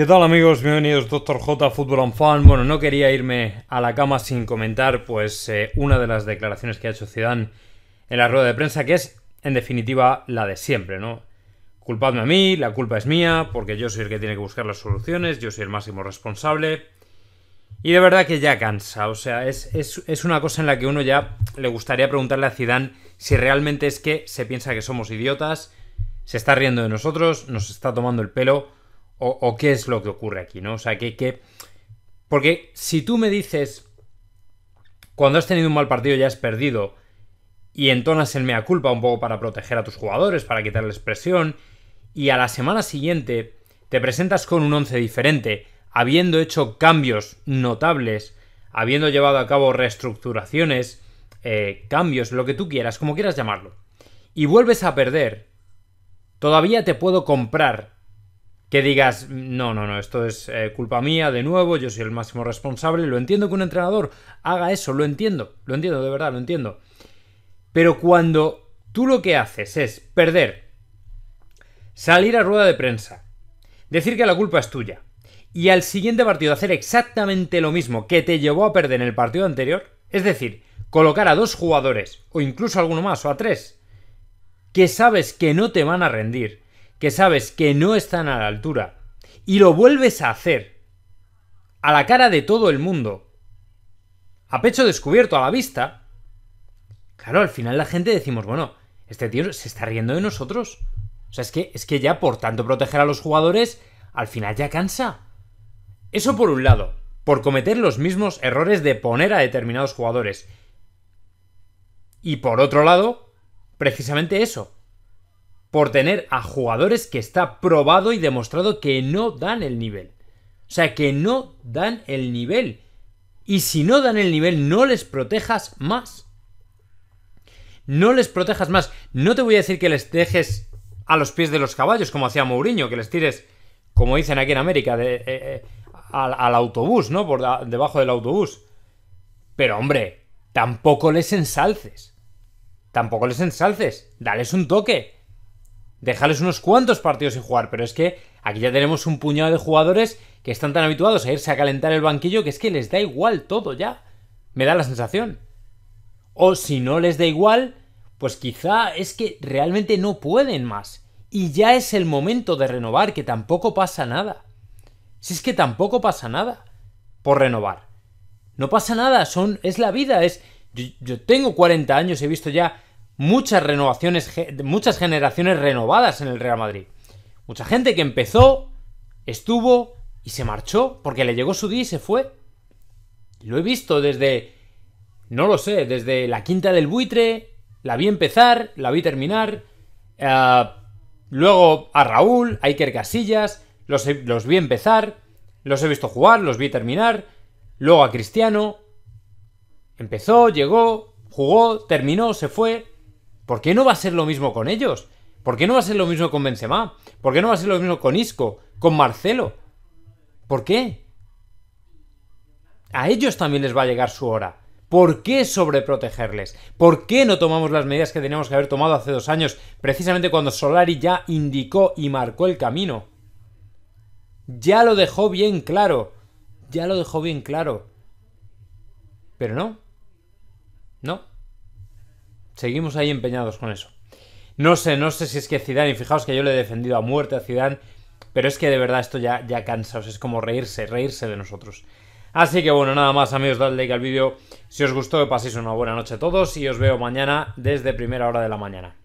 ¿Qué tal amigos? Bienvenidos Doctor J Fútbol on Fan. Bueno, no quería irme a la cama sin comentar pues eh, una de las declaraciones que ha hecho Zidane en la rueda de prensa que es en definitiva la de siempre, ¿no? Culpadme a mí, la culpa es mía, porque yo soy el que tiene que buscar las soluciones, yo soy el máximo responsable. Y de verdad que ya cansa, o sea, es, es una cosa en la que uno ya le gustaría preguntarle a Zidane si realmente es que se piensa que somos idiotas, se está riendo de nosotros, nos está tomando el pelo o, qué es lo que ocurre aquí, ¿no? O sea, que, Porque si tú me dices, cuando has tenido un mal partido ya has perdido, y entonas el mea culpa un poco para proteger a tus jugadores, para quitarles presión, y a la semana siguiente te presentas con un once diferente, habiendo hecho cambios notables, habiendo llevado a cabo reestructuraciones, eh, cambios, lo que tú quieras, como quieras llamarlo, y vuelves a perder, todavía te puedo comprar que digas, no, no, no, esto es eh, culpa mía, de nuevo, yo soy el máximo responsable, lo entiendo que un entrenador haga eso, lo entiendo, lo entiendo, de verdad, lo entiendo. Pero cuando tú lo que haces es perder, salir a rueda de prensa, decir que la culpa es tuya, y al siguiente partido hacer exactamente lo mismo que te llevó a perder en el partido anterior, es decir, colocar a dos jugadores, o incluso a alguno más, o a tres, que sabes que no te van a rendir, que sabes que no están a la altura y lo vuelves a hacer a la cara de todo el mundo, a pecho descubierto, a la vista, claro, al final la gente decimos, bueno, este tío se está riendo de nosotros. O sea, es que, es que ya por tanto proteger a los jugadores, al final ya cansa. Eso por un lado, por cometer los mismos errores de poner a determinados jugadores. Y por otro lado, precisamente eso, por tener a jugadores que está probado y demostrado que no dan el nivel. O sea, que no dan el nivel. Y si no dan el nivel, no les protejas más. No les protejas más. No te voy a decir que les dejes a los pies de los caballos, como hacía Mourinho, que les tires, como dicen aquí en América, eh, eh, al, autobús, ¿no? Por debajo del autobús. Pero hombre, tampoco les ensalces. Tampoco les ensalces. Dales un toque dejarles unos cuantos partidos sin jugar, pero es que aquí ya tenemos un puñado de jugadores que están tan habituados a irse a calentar el banquillo que es que les da igual todo ya. Me da la sensación. O si no les da igual, pues quizá es que realmente no pueden más. Y ya es el momento de renovar, que tampoco pasa nada. Si es que tampoco pasa nada por renovar. No pasa nada, son, es la vida, es... Yo, yo tengo 40 años, he visto ya muchas renovaciones, muchas generaciones renovadas en el Real Madrid. Mucha gente que empezó, estuvo y se marchó porque le llegó su día y se fue. Lo he visto desde, no lo sé, desde la quinta del buitre, la vi empezar, la vi terminar. Ah, luego a Raúl, a Iker Casillas, los, los vi empezar, los he visto jugar, los vi terminar. Luego a Cristiano. Empezó, llegó, jugó, terminó, se fue. ¿Por qué no va a ser lo mismo con ellos? ¿Por qué no va a ser lo mismo con Benzema? ¿Por qué no va a ser lo mismo con Isco? ¿Con Marcelo? ¿Por qué? A ellos también les va a llegar su hora. ¿Por qué sobreprotegerles? ¿Por qué no tomamos las medidas que teníamos que haber tomado hace dos años, precisamente cuando Solari ya indicó y marcó el camino? Ya lo dejó bien claro. Ya lo dejó bien claro. Pero no. No seguimos ahí empeñados con eso. No sé, no sé si es que Zidane, y fijaos que yo le he defendido a muerte a Zidane, pero es que de verdad esto ya, ya cansa, es como reírse, reírse de nosotros. Así que bueno, nada más amigos, dadle like al vídeo si os gustó, paséis una buena noche a todos y os veo mañana desde primera hora de la mañana.